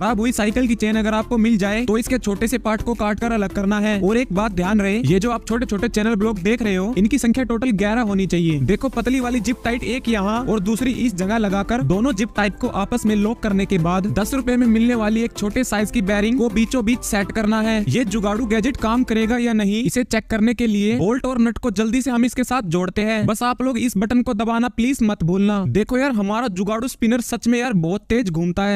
खराब हुई साइकिल की चेन अगर आपको मिल जाए तो इसके छोटे से पार्ट को काट कर अलग करना है और एक बात ध्यान रहे ये जो आप छोटे छोटे चैनल ब्लॉक देख रहे हो इनकी संख्या टोटल ग्यारह होनी चाहिए देखो पतली वाली जिप टाइट एक यहाँ और दूसरी इस जगह लगाकर दोनों जिप टाइट को आपस में लॉक करने के बाद दस रूपए में मिलने वाली एक छोटे साइज की बैरिंग को बीचों बीच सेट करना है ये जुगाड़ू गैजेट काम करेगा या नहीं इसे चेक करने के लिए बोल्ट और नट को जल्दी से हम इसके साथ जोड़ते हैं बस आप लोग इस बटन को दबाना प्लीज मत भूलना देखो यार हमारा जुगाड़ू स्पिनर सच में यार बहुत तेज घूमता है